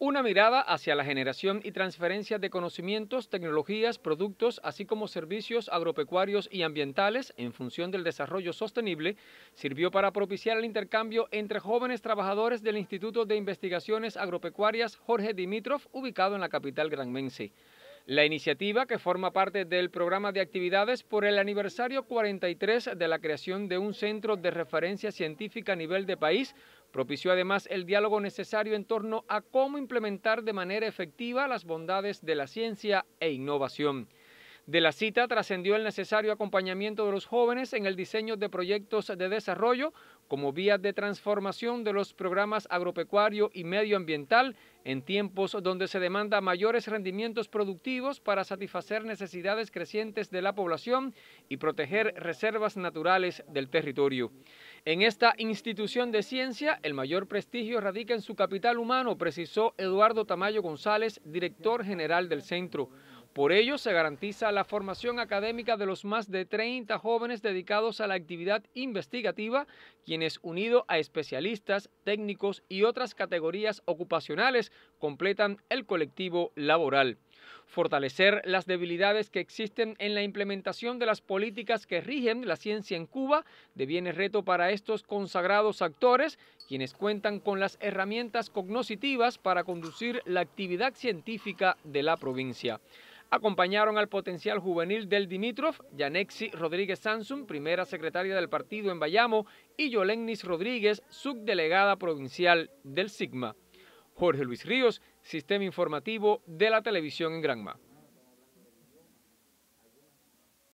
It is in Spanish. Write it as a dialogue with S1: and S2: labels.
S1: Una mirada hacia la generación y transferencia de conocimientos, tecnologías, productos, así como servicios agropecuarios y ambientales en función del desarrollo sostenible, sirvió para propiciar el intercambio entre jóvenes trabajadores del Instituto de Investigaciones Agropecuarias Jorge Dimitrov, ubicado en la capital granmense. La iniciativa, que forma parte del programa de actividades por el aniversario 43 de la creación de un centro de referencia científica a nivel de país, propició además el diálogo necesario en torno a cómo implementar de manera efectiva las bondades de la ciencia e innovación. De la cita trascendió el necesario acompañamiento de los jóvenes en el diseño de proyectos de desarrollo como vía de transformación de los programas agropecuario y medioambiental en tiempos donde se demanda mayores rendimientos productivos para satisfacer necesidades crecientes de la población y proteger reservas naturales del territorio. En esta institución de ciencia, el mayor prestigio radica en su capital humano, precisó Eduardo Tamayo González, director general del centro. Por ello, se garantiza la formación académica de los más de 30 jóvenes dedicados a la actividad investigativa, quienes unido a especialistas, técnicos y otras categorías ocupacionales completan el colectivo laboral fortalecer las debilidades que existen en la implementación de las políticas que rigen la ciencia en Cuba deviene reto para estos consagrados actores, quienes cuentan con las herramientas cognoscitivas para conducir la actividad científica de la provincia acompañaron al potencial juvenil del Dimitrov, Yanexi Rodríguez Sansum, primera secretaria del partido en Bayamo, y Yolennis Rodríguez, subdelegada provincial del SIGMA. Jorge Luis Ríos, Sistema Informativo de la Televisión en Granma.